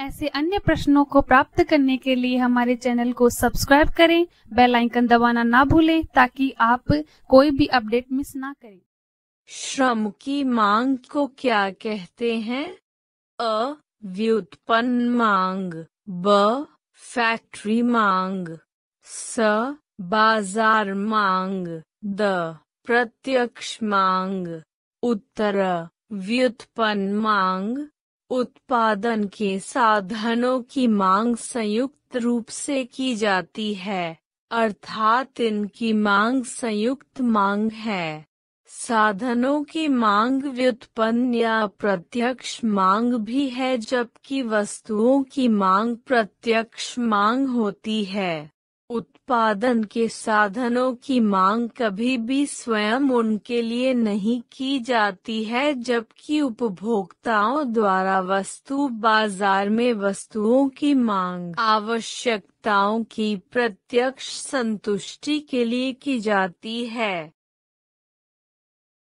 ऐसे अन्य प्रश्नों को प्राप्त करने के लिए हमारे चैनल को सब्सक्राइब करें बेल आइकन दबाना ना भूलें ताकि आप कोई भी अपडेट मिस ना करें श्रम की मांग को क्या कहते हैं अ व्युत्पन्न मांग ब फैक्ट्री मांग स बाजार मांग द प्रत्यक्ष मांग उत्तर व्युत्पन्न मांग उत्पादन के साधनों की मांग संयुक्त रूप से की जाती है अर्थात इनकी मांग संयुक्त मांग है साधनों की मांग व्युत्पन्न या प्रत्यक्ष मांग भी है जबकि वस्तुओं की मांग प्रत्यक्ष मांग होती है उत्पादन के साधनों की मांग कभी भी स्वयं उनके लिए नहीं की जाती है जबकि उपभोक्ताओं द्वारा वस्तु बाजार में वस्तुओं की मांग आवश्यकताओं की प्रत्यक्ष संतुष्टि के लिए की जाती है